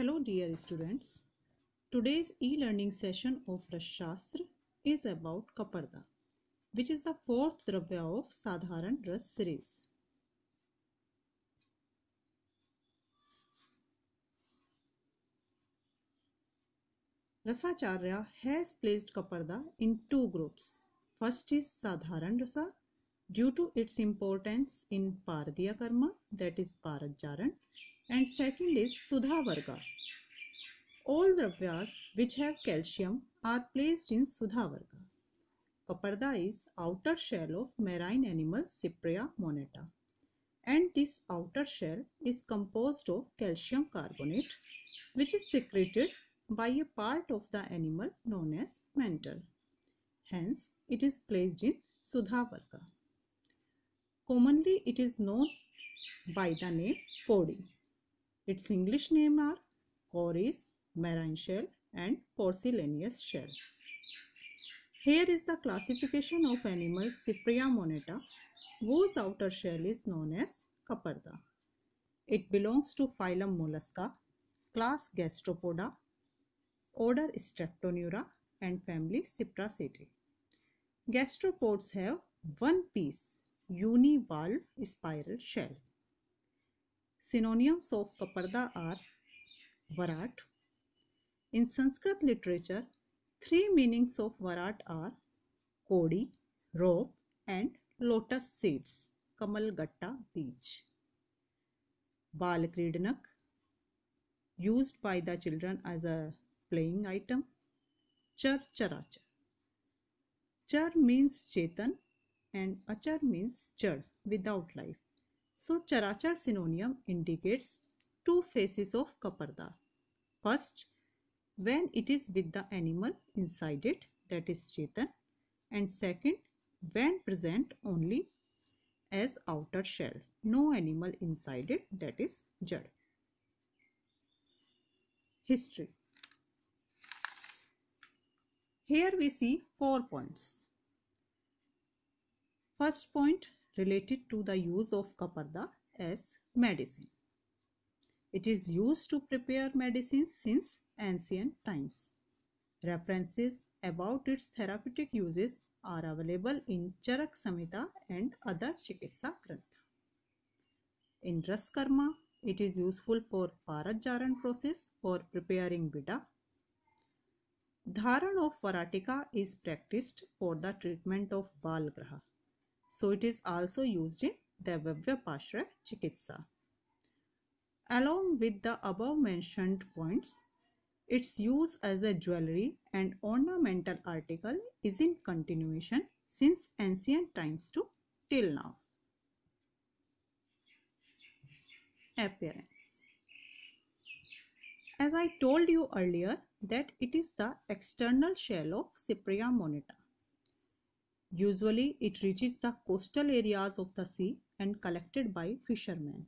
Hello dear students. Today's e-learning session of Rashastra is about Kaparda, which is the fourth Dravya of Sadharan Ras series. Rasacharya has placed Kaparda in two groups. First is Sadharan Rasa due to its importance in Paradya Karma that is Parajaran and second is Sudha Varga. All dravyas which have calcium are placed in Sudha Varga. Kaparda is outer shell of marine animal Cypria moneta and this outer shell is composed of calcium carbonate which is secreted by a part of the animal known as mantle. Hence, it is placed in Sudha Varga. Commonly, it is known by the name Kodi. Its English name are coris, marine shell and porcellaneous shell. Here is the classification of animal Cypria moneta whose outer shell is known as Kaparda. It belongs to phylum Mollusca, class Gastropoda, order Streptoneura and family Cypraceae. Gastropods have one piece univalve spiral shell. Synonyms of Kaparda are Varat. In Sanskrit literature, three meanings of Varat are Kodi, rope and lotus seeds, Kamal Gatta beech bal kridanak used by the children as a playing item. Char Charachar. Char means Chetan and Achar means chad without life. So charachar synonym indicates two faces of kaparda. First, when it is with the animal inside it, that is chetan. And second, when present only as outer shell, no animal inside it, that is jad. History. Here we see four points. First point, related to the use of Kaparda as medicine. It is used to prepare medicines since ancient times. References about its therapeutic uses are available in Charak Samhita and other Chikitsa Grantha. In Raskarma, it is useful for Parajaran process for preparing Vida. Dharan of Varatika is practiced for the treatment of Balgraha. So it is also used in Devavya Pashra Chikitsa. Along with the above mentioned points, its use as a jewelry and ornamental article is in continuation since ancient times to till now. Appearance As I told you earlier that it is the external shell of Cypria moneta. Usually it reaches the coastal areas of the sea and collected by fishermen.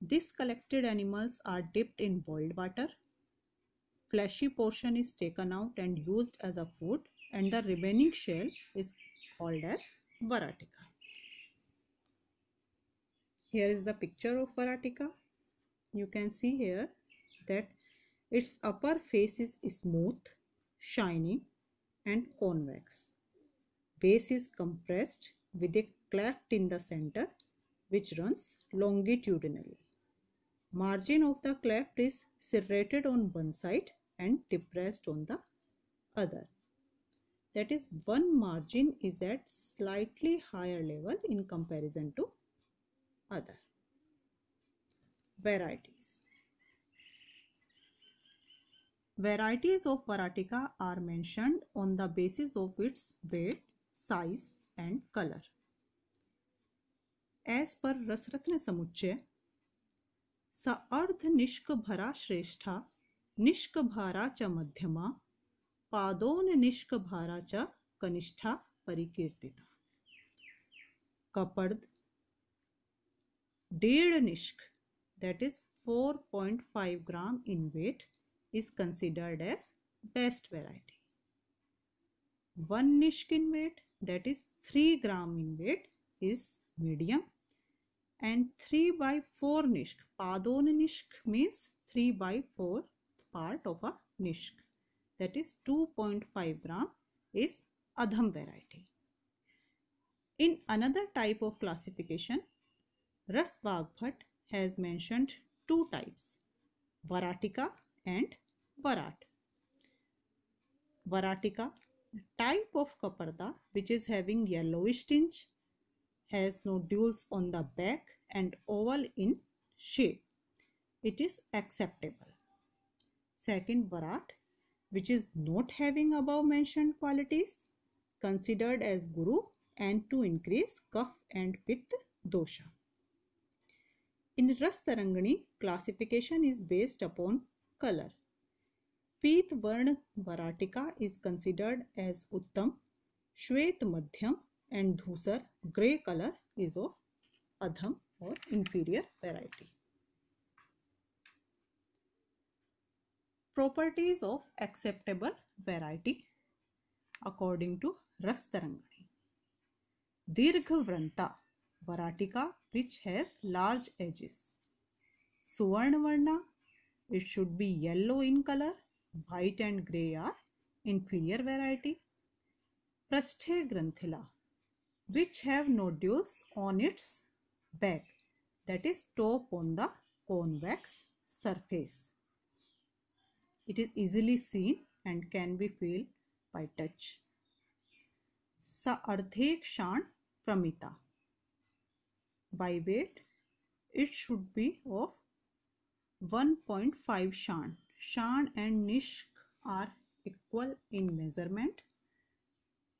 These collected animals are dipped in boiled water. Fleshy portion is taken out and used as a food and the remaining shell is called as varatica. Here is the picture of varatica. You can see here that its upper face is smooth, shiny and convex Base is compressed with a cleft in the center which runs longitudinally. Margin of the cleft is serrated on one side and depressed on the other. That is one margin is at slightly higher level in comparison to other. Varieties Varieties of Varatica are mentioned on the basis of its weight size and color. As per Rasratna Samuchya, स अर्ध निष्कभरा श्रेष्ठा निष्कभारा च मध्यमा पादोन निष्कभारा च कनिष्ठा परिकीर्तिता कपर्द डेढ़ निष्क that is 4.5 gram in weight is considered as best variety. One nishk in weight that is 3 gram in weight is medium and 3 by 4 nishk. Padon nishk means 3 by 4 part of a nishk. That is 2.5 gram is adham variety. In another type of classification, Ras Baghbhat has mentioned two types, Varatika and Varat. Varatika type of kaparda which is having yellowish tinge, has nodules on the back and oval in shape. It is acceptable. Second, Bharat which is not having above mentioned qualities considered as guru and to increase kaf and pith dosha. In Rastarangani, classification is based upon color. पीत वर्ण वराटिका is considered as उत्तम श्वेत मध्यम and धूसर grey colour is of अधम और inferior variety properties of acceptable variety according to रस दीर्घ व्रंता वराटिका विच हैज लार्ज एजिस सुवर्णवर्णा it should be yellow in colour white and grey are inferior variety. Prasthe granthila, which have nodules on its back, that is top on the convex surface. It is easily seen and can be felt by touch. Saardhekshan pramita. By weight, it should be of 1.5 shan Shan and Nishk are equal in measurement.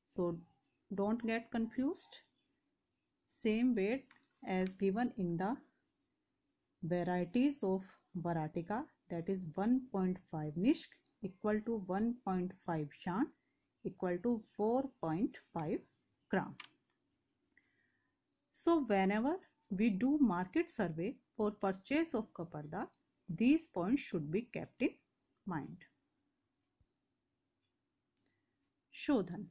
So don't get confused. Same weight as given in the varieties of Varatica that is 1.5 Nishk equal to 1.5 Shan equal to 4.5 gram. So whenever we do market survey for purchase of Kaparda, these points should be kept in mind. Shodhan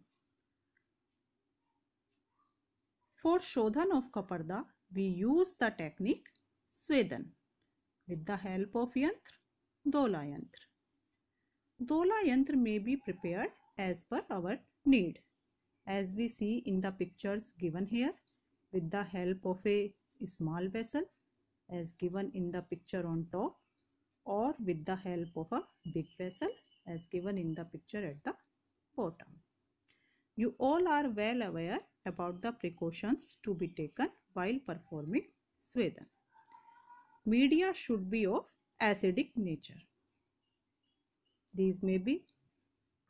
For Shodhan of Kaparda, we use the technique Swedan with the help of Yantra, Dola Yantra. Dola Yantra may be prepared as per our need. As we see in the pictures given here, with the help of a small vessel as given in the picture on top or with the help of a big vessel as given in the picture at the bottom. You all are well aware about the precautions to be taken while performing swedan Media should be of acidic nature. These may be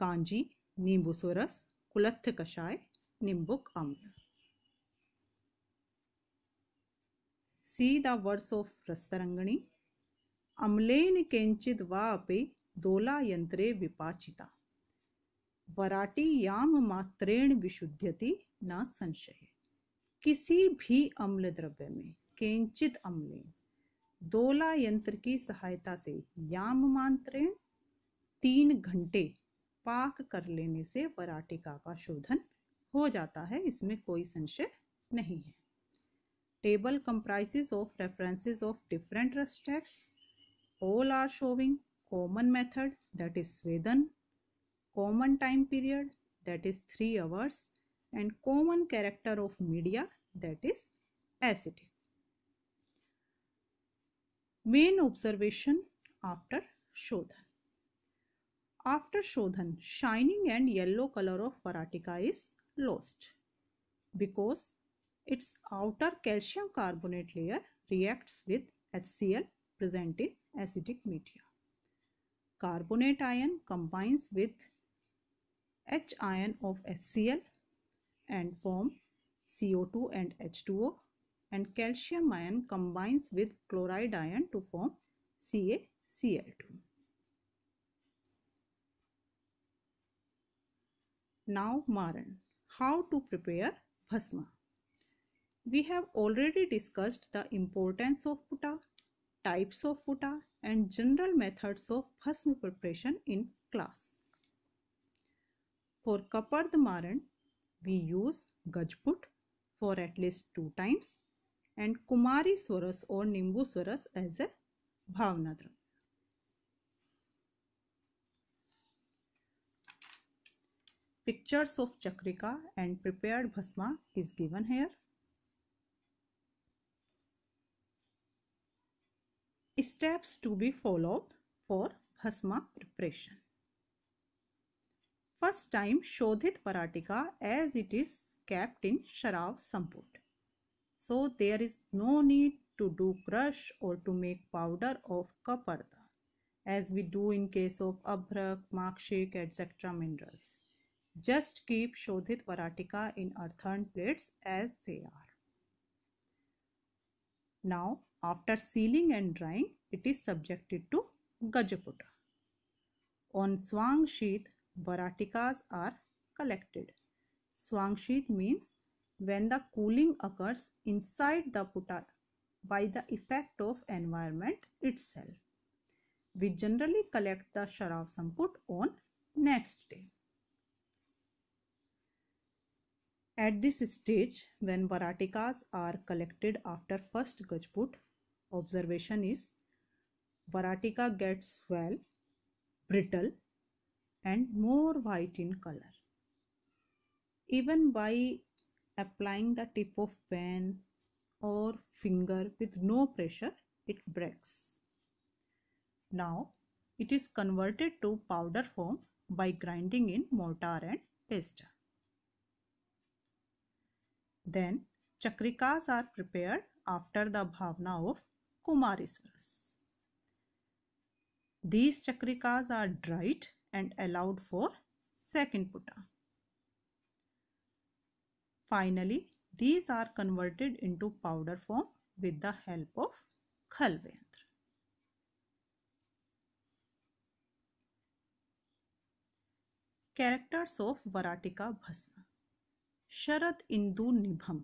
kanji, nimbu nimbusoras, kulath kashay nimbuk amla. See the words of Rastarangani अम्लेन केञ्चिद् वापि यंत्रे विपाचिता वराटी याम मात्रेण विशुद्धति न संशय किसी भी अम्ल द्रव्य में केंचित अम्लेन दोला यंत्र की सहायता से याम मात्रेण तीन घंटे पाक कर लेने से वराटिका का शोधन हो जाता है इसमें कोई संशय नहीं है table comprises of references of different रेस्टेक्ट्स all are showing common method that is Vedan, common time period that is 3 hours and common character of media that is acidic. Main observation after Shodhan. After Shodhan, shining and yellow color of Paratica is lost because its outer calcium carbonate layer reacts with HCl present in acidic media. Carbonate ion combines with H ion of HCl and form CO2 and H2O and calcium ion combines with chloride ion to form CaCl2. Now Maran. How to prepare Bhasma? We have already discussed the importance of Puta types of puta and general methods of bhasm preparation in class. For Kapardhamaran, we use Gajput for at least two times and Kumari Swaras or Nimbu Swaras as a Bhavnadra. Pictures of Chakrika and prepared Bhasma is given here. Steps to be followed for bhasma preparation. First time Shodhit Paratika as it is kept in Sharav Samput. So there is no need to do crush or to make powder of Kaparda as we do in case of Abhrak, Makshik etc. minerals. Just keep Shodhit Paratika in earthen plates as they are. Now after sealing and drying, it is subjected to gajaputa. On Swang sheet, Varatikas are collected. Swang sheet means when the cooling occurs inside the putta by the effect of environment itself. We generally collect the Sharav Samput on next day. At this stage, when Varatikas are collected after first Gajput, observation is Varatica gets well, brittle and more white in color. Even by applying the tip of pen or finger with no pressure, it breaks. Now it is converted to powder form by grinding in mortar and pestle. Then chakrikas are prepared after the bhavna of Kumarisvaras. These chakrikas are dried and allowed for second puta. Finally, these are converted into powder form with the help of Khalventra. Characters of Varatika Bhasma Sharat Indu Nibham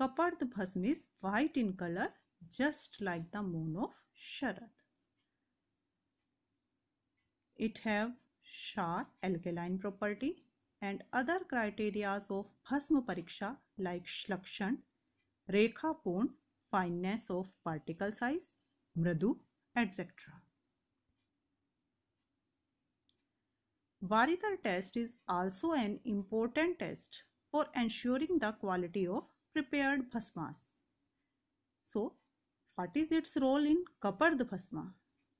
Kapard Bhasm is white in color just like the moon of Sharad. It have sharp alkaline property and other criterias of Bhasma Pariksha like Shlakshan, Rekha Poon, fineness of particle size, Mradu, etc. Varidar test is also an important test for ensuring the quality of prepared bhasmas. So, What is its role in Kapardbhasma?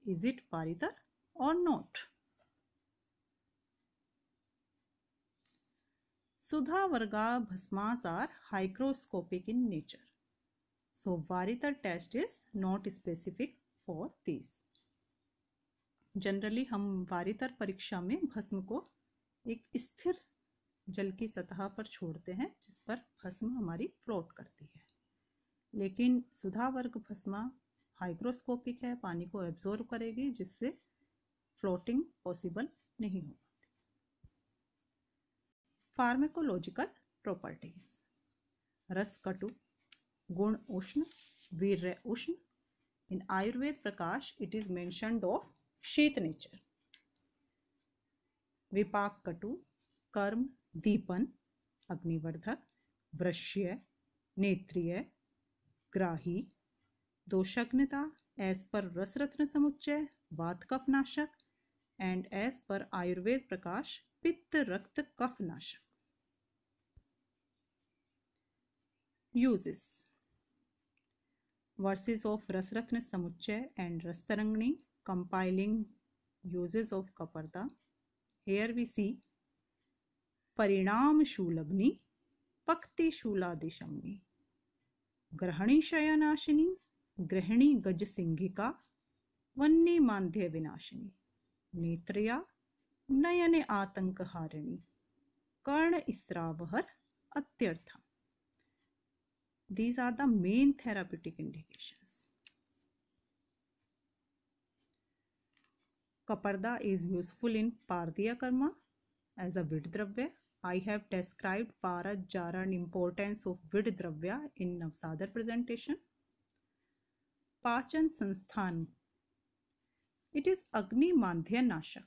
Is it paritar or not? Sudha Varga bhasmas are hygroscopic in nature. So Varitar test is not specific for this. Generally हम वारितर परीक्षा में भस्म को एक स्थिर जल की सतह पर छोड़ते हैं जिस पर भस्म हमारी फ्लोट करती है लेकिन सुधा वर्ग भस्मा हाइग्रोस्कोपिक है पानी को एब्जॉर्व करेगी जिससे फ्लोटिंग पॉसिबल नहीं हो फार्मेकोलॉजिकल प्रॉपर्टीज रस कटु गुण उष्ण वीर उष्ण in Ayurveda Prakash it is mentioned of शीत नेचर विपाक कटु कर्म दीपन अग्निवर्धक वृश्य नेत्रीय ग्राही दोषग्नता एज पर रसरत्न समुच्चय वात कफ नाशक एंड एज पर आयुर्वेद प्रकाश पित्त रक्त कफ नाशक uses versus of Rasaratna Samuchchaya and Rasatarangini compiling uses of कपरता हेयर वी सी परिणाम शूलग्नि पक्ति शूलादिशमनी ग्रहणी शयनाशिनी गृहिणी गज सिंघिका वन्य मांध्य विनाशिनी नेत्रया नयने आतंक हारिणी कर्ण इसरावहर अत्यर्थ these are the main therapeutic indication कपरदा इज यूजफुल इन पारदीय कर्मा एज अ विड द्रव्य I have described Bharat jaran importance of vid dravya in Navsadar presentation. Pachan Sansthan. It is Agni Mandhya Nashak.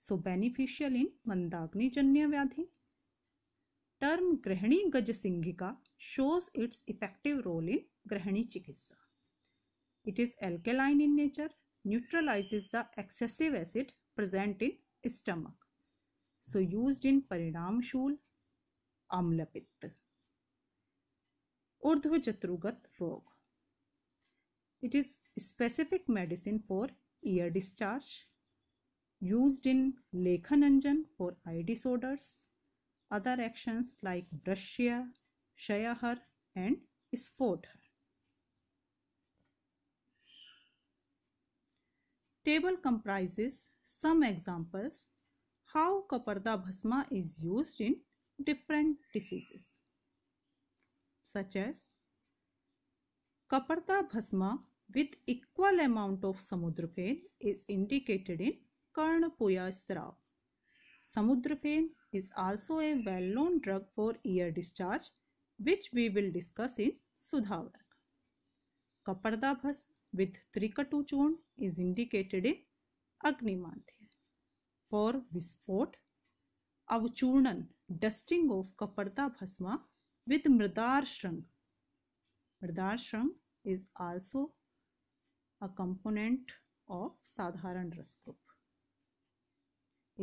So beneficial in Mandagni Janya Vyadhi. Term Grahani gaj singhika shows its effective role in Grahani Chikitsa. It is alkaline in nature, neutralizes the excessive acid present in stomach. So used in Parinamshul Amlapitta. Urdhva Rog. It is specific medicine for ear discharge, used in Lekhananjan for eye disorders, other actions like Brashya, Shayahar and Sfothar. Table comprises some examples how Kaparda Bhasma is used in different diseases such as Kaparda Bhasma with equal amount of samudrafane is indicated in Karnapuya Strav. Samudrafane is also a well-known drug for ear discharge which we will discuss in Sudhavarg. Kaparda Bhasma with Trikatu Churn is indicated in Agnimanthe. For विस्फोट अवचूर्णन dusting of कपर्दा भस्मा with mridarshang mridarshang is also a component of sadharan ras group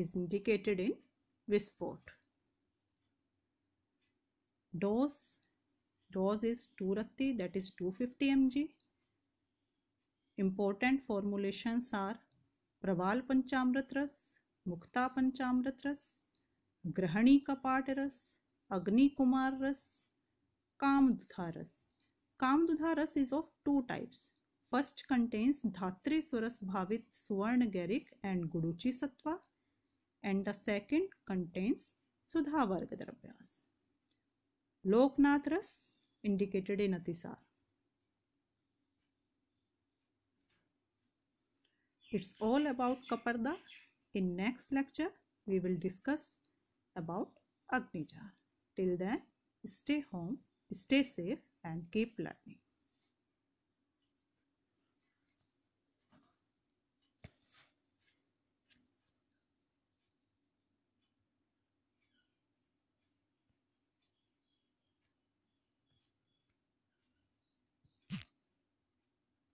is indicated in visfort dose dose is 2ratti that is 250 mg important formulations are praval panchamrit मुक्ता पंचामृत रस ग्रहणी कपाट रस अग्नि कुमार रस कामदुधा रस कामदुधा रस is of two types first contains धात्रि सुरस भावित सुवर्ण गैरिक एंड गुडुचि सत्वा एंड द सेकेंड कंटेन्स सुधा वर्ग द्रव्यास लोकनाथ रस इंडिकेटेड इन अतिसार इट्स ऑल अबाउट कपरदा In next lecture, we will discuss about Agni Jar. Till then, stay home, stay safe and keep learning.